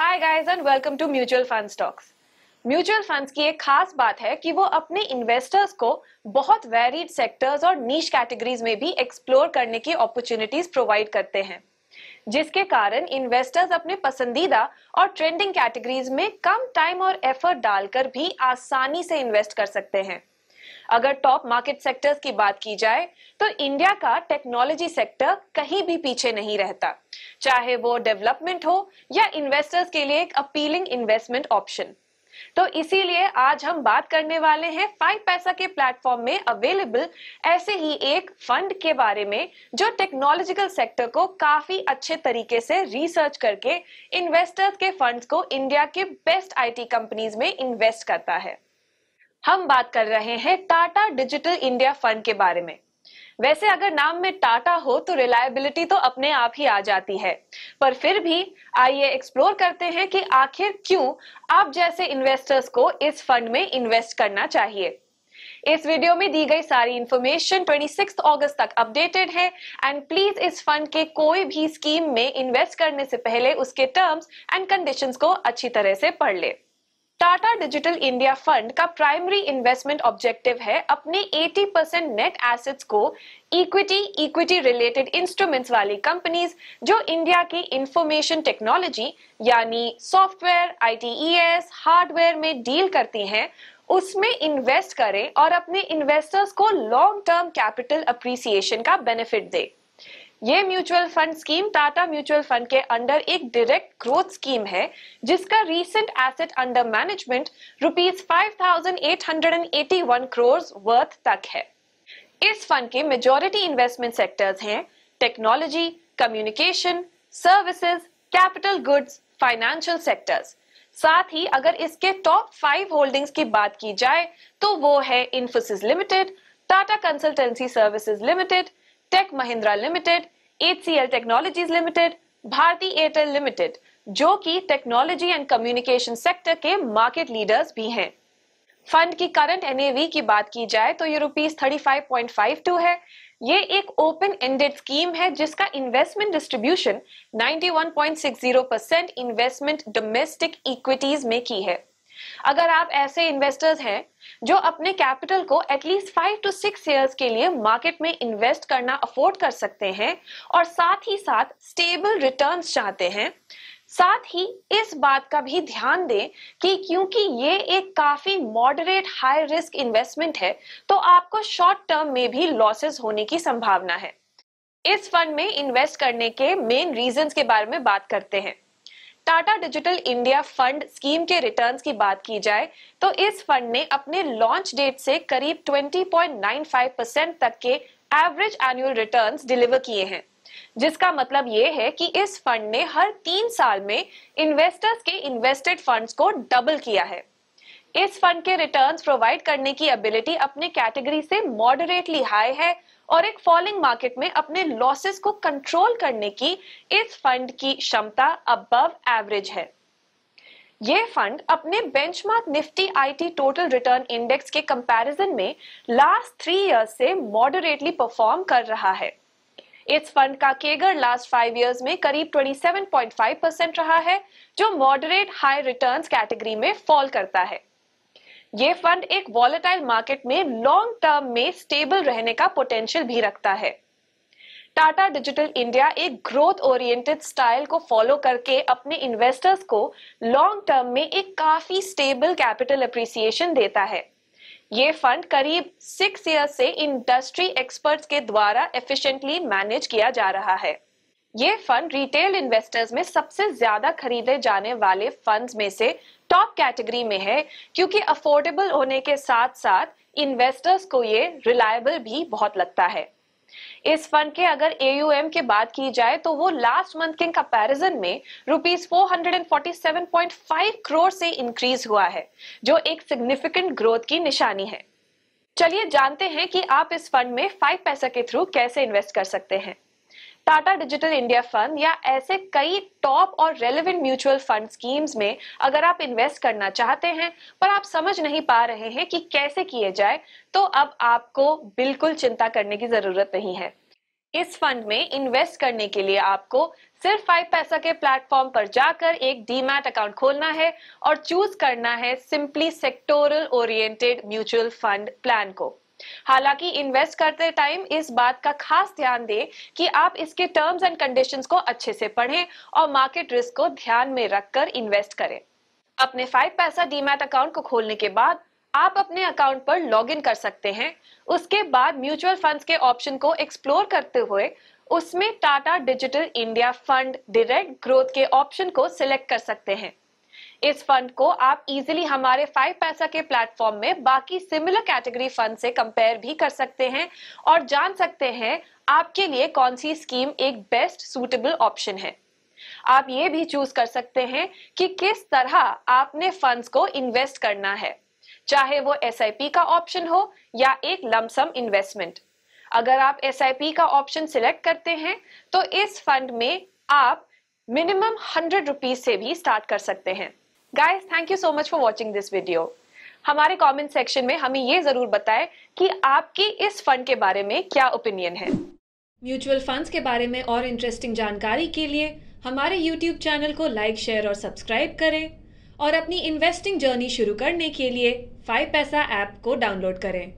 hi guys and welcome to mutual fund stocks mutual funds की एक खास बात है कि वो अपने इन्वेस्टर्स को बहुत वेरिड सेक्टर्स और नीच कैटेगरीज में भी एक्सप्लोर करने की अपॉर्चुनिटीज प्रोवाइड करते हैं जिसके कारण इन्वेस्टर्स अपने पसंदीदा और ट्रेंडिंग कैटेगरीज में कम टाइम और एफर्ट डालकर भी आसानी से इन्वेस्ट कर सकते हैं अगर टॉप मार्केट सेक्टर्स की बात की जाए तो इंडिया का टेक्नोलॉजी सेक्टर कहीं भी पीछे नहीं रहता चाहे वो डेवलपमेंट हो या इन्वेस्टर्स के लिए एक अपीलिंग इन्वेस्टमेंट ऑप्शन तो इसीलिए आज हम बात करने वाले हैं फाइव पैसा के प्लेटफॉर्म में अवेलेबल ऐसे ही एक फंड के बारे में जो टेक्नोलॉजिकल सेक्टर को काफी अच्छे तरीके से रिसर्च करके इन्वेस्टर्स के फंड्स को इंडिया के बेस्ट आईटी कंपनीज में इन्वेस्ट करता है हम बात कर रहे हैं टाटा डिजिटल इंडिया फंड के बारे में वैसे अगर नाम में टाटा हो तो रिलायबिलिटी तो अपने आप ही आ जाती है पर फिर भी आइए एक्सप्लोर करते हैं कि आखिर क्यों आप जैसे इन्वेस्टर्स को इस फंड में इन्वेस्ट करना चाहिए इस वीडियो में दी गई सारी इंफॉर्मेशन 26 अगस्त तक अपडेटेड है एंड प्लीज इस फंड के कोई भी स्कीम में इन्वेस्ट करने से पहले उसके टर्म्स एंड कंडीशंस को अच्छी तरह से पढ़ ले टाटा डिजिटल इंडिया फंड का प्राइमरी इन्वेस्टमेंट ऑब्जेक्टिव है अपने 80 परसेंट नेट एसेट्स को इक्विटी इक्विटी रिलेटेड इंस्ट्रूमेंट्स वाली कंपनीज जो इंडिया की इंफॉर्मेशन टेक्नोलॉजी यानी सॉफ्टवेयर आईटीईएस हार्डवेयर में डील करती हैं उसमें इन्वेस्ट करें और अपने इन्वेस्टर्स को लॉन्ग टर्म कैपिटल अप्रिसिएशन का बेनिफिट दे ये mutual fund scheme Tata mutual fund के अंडर एक डायरेक्ट ग्रोथ स्कीम है जिसका recent asset under management rupees 5,881 crore worth तक है इस फंड के मेजोरिटी इन्वेस्टमेंट सेक्टर्स हैं technology communication services capital goods financial sectors साथ ही अगर इसके टॉप फाइव होल्डिंग्स की बात की जाए तो वो है Infosys limited Tata consultancy services limited tech Mahindra limited HCL technologies limited Bharti Airtel limited जो कि टेक्नोलॉजी एंड कम्युनिकेशन सेक्टर के मार्केट लीडर्स भी हैं फंड की करंट एनएवी की बात की जाए तो ये rupees thirty five point five two है ये एक ओपन एंडेड स्कीम है जिसका investment distribution 91.60 percent investment domestic equities में की है अगर आप ऐसे इन्वेस्टर्स हैं जो अपने कैपिटल को at least five to six years के लिए मार्केट में इन्वेस्ट करना अफोर्ड कर सकते हैं और साथ ही साथ स्टेबल रिटर्न चाहते हैं साथ ही इस बात का भी ध्यान दें कि क्योंकि ये एक काफी मॉडरेट हाई रिस्क इन्वेस्टमेंट है तो आपको शॉर्ट टर्म में भी लॉसेस होने की संभावना है इस फंड में इन्वेस्ट करने के मेन रीजंस के बारे में बात करते हैं Tata digital India fund scheme के रिटर्न्स की बात की जाए तो इस फंड ने अपने लॉन्च डेट से करीब 20.95 परसेंट तक के एवरेज एनुअल रिटर्न्स डिलीवर किए हैं जिसका मतलब ये है कि इस फंड ने हर तीन साल में इन्वेस्टर्स के इन्वेस्टेड फंड्स को डबल किया है इस फंड के रिटर्न्स प्रोवाइड करने की एबिलिटी अपने कैटेगरी से मॉडरेटली हाई है और एक फॉलिंग मार्केट में अपने लॉसेस को कंट्रोल करने की इस फंड की क्षमता अबव एवरेज है ये फंड अपने benchmark Nifty IT total return index के कंपैरिजन में लास्ट थ्री इयर्स से मॉडरेटली परफॉर्म कर रहा है इस फंड का केगर लास्ट फाइव इयर्स में करीब 27.5 परसेंट रहा है जो मॉडरेट हाई रिटर्न्स कैटेगरी में फॉल करता है ये फंड एक वॉलेटाइल मार्केट में लॉन्ग टर्म में स्टेबल रहने का पोटेंशियल भी रखता है टाटा डिजिटल इंडिया एक ग्रोथ ओरिएंटेड स्टाइल को फॉलो करके अपने इन्वेस्टर्स को लॉन्ग टर्म में एक काफी स्टेबल कैपिटल अप्रिसिएशन देता है ये फंड करीब सिक्स ईयर से इंडस्ट्री एक्सपर्ट्स के द्वारा एफिशिएंटली मैनेज किया जा रहा है ये फंड रिटेल इन्वेस्टर्स में सबसे ज्यादा खरीदे जाने वाले फंड्स में से टॉप कैटेगरी में है क्योंकि अफोर्डेबल होने के साथ साथ इन्वेस्टर्स को ये रिलायबल भी बहुत लगता है इस फंड के अगर एयूएम के बात की जाए तो वो लास्ट मंथ के कंपैरिजन में रुपीज 447.5 करोड़ से इंक्रीज हुआ है जो एक सिग्निफिकेंट ग्रोथ की निशानी है चलिए जानते हैं कि आप इस फंड में फाइव पैसा के थ्रू कैसे इन्वेस्ट कर सकते हैं टाटा डिजिटल इंडिया फंड या ऐसे कई टॉप और रेलिवेंट म्यूचुअल फंड स्कीम्स में अगर आप इन्वेस्ट करना चाहते हैं पर आप समझ नहीं पा रहे हैं कि कैसे किए जाए तो अब आपको बिल्कुल चिंता करने की जरूरत नहीं है इस फंड में इन्वेस्ट करने के लिए आपको सिर्फ फाइव पैसा के प्लेटफॉर्म पर जाकर एक डीमैट अकाउंट खोलना है और चूज करना है simply sectoral oriented mutual fund plan को हालांकि इन्वेस्ट करते टाइम इस बात का खास ध्यान दें कि आप इसके टर्म्स एंड कंडीशंस को अच्छे से पढ़ें और मार्केट रिस्क को ध्यान में रखकर इन्वेस्ट करें अपने फाइव पैसा डीमैट अकाउंट को खोलने के बाद आप अपने अकाउंट पर लॉगिन कर सकते हैं उसके बाद म्यूचुअल फंड्स के ऑप्शन को एक्सप्लोर करते हुए उसमें Tata digital India fund direct growth के ऑप्शन को सिलेक्ट कर सकते हैं इस फंड को आप इजीली हमारे फाइव पैसा के प्लेटफॉर्म में बाकी सिमिलर कैटेगरी फंड से कंपेयर भी कर सकते हैं और जान सकते हैं आपके लिए कौन सी स्कीम एक बेस्ट सूटेबल ऑप्शन है आप ये भी चूज कर सकते हैं कि किस तरह आपने फंड्स को इन्वेस्ट करना है चाहे वो एस का ऑप्शन हो या एक लमसम इन्वेस्टमेंट अगर आप एस का ऑप्शन सिलेक्ट करते हैं तो इस फंड में आप मिनिमम हंड्रेड रुपीज से भी स्टार्ट कर सकते हैं guys thank you so much for watching this video हमारे कमेंट सेक्शन में हमें ये जरूर बताएं कि आपकी इस फंड के बारे में क्या ओपिनियन है म्यूचुअल फंड्स के बारे में और इंटरेस्टिंग जानकारी के लिए हमारे YouTube चैनल को लाइक शेयर और सब्सक्राइब करें और अपनी इन्वेस्टिंग जर्नी शुरू करने के लिए फाइव पैसा ऐप को डाउनलोड करें